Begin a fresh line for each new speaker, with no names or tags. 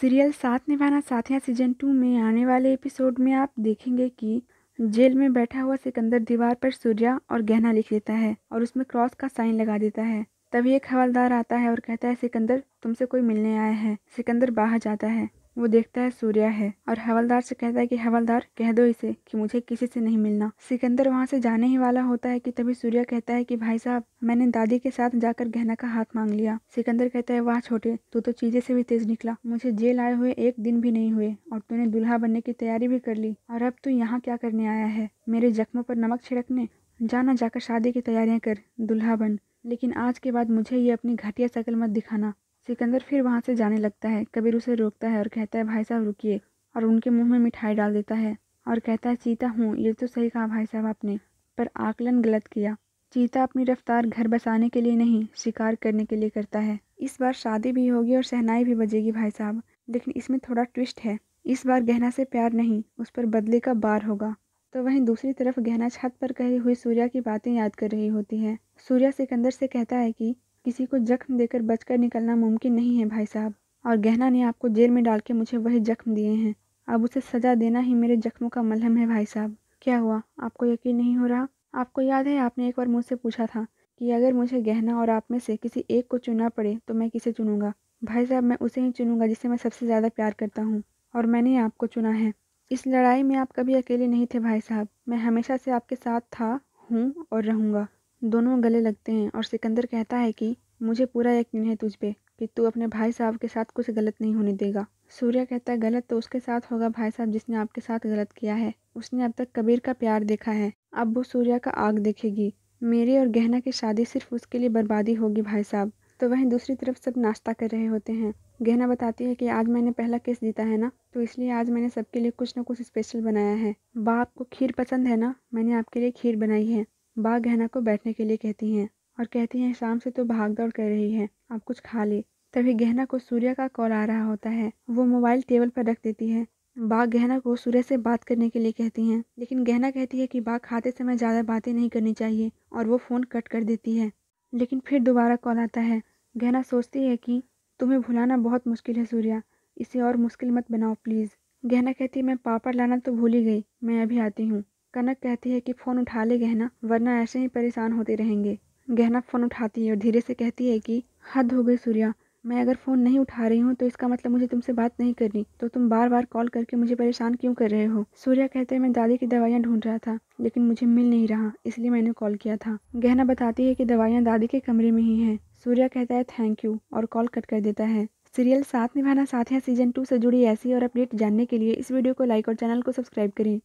serial साथ निभाना साथियाँ season two में आने वाले एपिसोड में आप देखेंगे कि जेल में बैठा हुआ सिकंदर दीवार पर सूर्या और गहना लिख लेता है और उसमें क्रॉस का साइन लगा देता है तभी एक हवलदार आता है और कहता है सिकंदर तुमसे कोई मिलने आया है सिकंदर बाहर जाता है वो देखता है सूर्या है और हवलदार से कहता है कि हवलदार कह दो इसे कि मुझे किसी से नहीं मिलना सिकंदर वहाँ से जाने ही वाला होता है कि तभी सूर्या कहता है कि भाई साहब मैंने दादी के साथ जाकर गहना का हाथ मांग लिया सिकंदर कहता है वाह छोटे तू तो चीजें से भी तेज निकला मुझे जेल आए हुए एक दिन भी नहीं हुए और तूने दुल्हा बनने की तैयारी भी कर ली और अब तू यहाँ क्या करने आया है मेरे जख्मों पर नमक छिड़कने जाना जाकर शादी की तैयारियां कर दुल्हा बन लेकिन आज के बाद मुझे ये अपनी घटिया शक्ल मत दिखाना सिकंदर फिर वहाँ से जाने लगता है कबीर उसे रोकता है और कहता है भाई साहब रुकिए और उनके मुंह में मिठाई डाल देता है और कहता है चीता हूँ ये तो सही कहा भाई साहब आपने पर आकलन गलत किया चीता अपनी रफ्तार घर बसाने के लिए नहीं शिकार करने के लिए करता है इस बार शादी भी होगी और सहनाई भी बजेगी भाई साहब लेकिन इसमें थोड़ा ट्विस्ट है इस बार गहना से प्यार नहीं उस पर बदले का बार होगा तो वहीं दूसरी तरफ गहना छत पर कही हुई सूर्या की बातें याद कर रही होती है सूर्या सिकंदर से कहता है कि किसी को जख्म देकर बचकर निकलना मुमकिन नहीं है भाई साहब और गहना ने आपको जेल में डाल के मुझे वही जख्म दिए हैं अब उसे सजा देना ही मेरे जख्मों का मलहम है भाई साहब क्या हुआ आपको यकीन नहीं हो रहा आपको याद है आपने एक बार मुझसे पूछा था कि अगर मुझे गहना और आप में से किसी एक को चुनना पड़े तो मैं किसे चुनूंगा भाई साहब मैं उसे ही चुनूंगा जिसे मैं सबसे ज़्यादा प्यार करता हूँ और मैंने आपको चुना है इस लड़ाई में आप कभी अकेले नहीं थे भाई साहब मैं हमेशा से आपके साथ था हूँ और रहूँगा दोनों गले लगते हैं और सिकंदर कहता है कि मुझे पूरा यकीन है तुझ पर कि तू अपने भाई साहब के साथ कुछ गलत नहीं होने देगा सूर्या कहता है गलत तो उसके साथ होगा भाई साहब जिसने आपके साथ गलत किया है उसने अब तक कबीर का प्यार देखा है अब वो सूर्या का आग देखेगी मेरी और गहना की शादी सिर्फ उसके लिए बर्बादी होगी भाई साहब तो वहीं दूसरी तरफ सब नाश्ता कर रहे होते हैं गहना बताती है कि आज मैंने पहला केस जीता है ना तो इसलिए आज मैंने सबके लिए कुछ ना कुछ स्पेशल बनाया है बाप को खीर पसंद है ना मैंने आपके लिए खीर बनाई है बाघ गहना को बैठने के लिए कहती हैं और कहती हैं शाम से तो भाग दौड़ कर रही है आप कुछ खा ले तभी गहना को सूर्या का कॉल आ रहा होता है वो मोबाइल टेबल पर रख देती है बाघ गहना को सूर्य से बात करने के लिए कहती हैं लेकिन गहना कहती है कि बाघ खाते समय ज़्यादा बातें नहीं करनी चाहिए और वो फ़ोन कट कर देती है लेकिन फिर दोबारा कॉल आता है गहना सोचती है कि तुम्हें भुलाना बहुत मुश्किल है सूर्या इसे और मुश्किल मत बनाओ प्लीज़ गहना कहती है मैं पापड़ लाना तो भूल ही गई मैं अभी आती हूँ कनक कहती है कि फ़ोन उठा ले गहना वरना ऐसे ही परेशान होते रहेंगे गहना फ़ोन उठाती है और धीरे से कहती है कि हद हो गई सूर्या मैं अगर फ़ोन नहीं उठा रही हूँ तो इसका मतलब मुझे तुमसे बात नहीं करनी तो तुम बार बार कॉल करके मुझे परेशान क्यों कर रहे हो सूर्या कहते हैं मैं दादी की दवाइयाँ ढूंढ रहा था लेकिन मुझे मिल नहीं रहा इसलिए मैंने कॉल किया था गहना बताती है कि दवाइयाँ दादी के कमरे में ही हैं सूर्या कहता है थैंक यू और कॉल कट कर देता है सीरियल साथ निभाना साथियाँ सीजन टू से जुड़ी ऐसी और अपडेट जानने के लिए इस वीडियो को लाइक और चैनल को सब्सक्राइब करें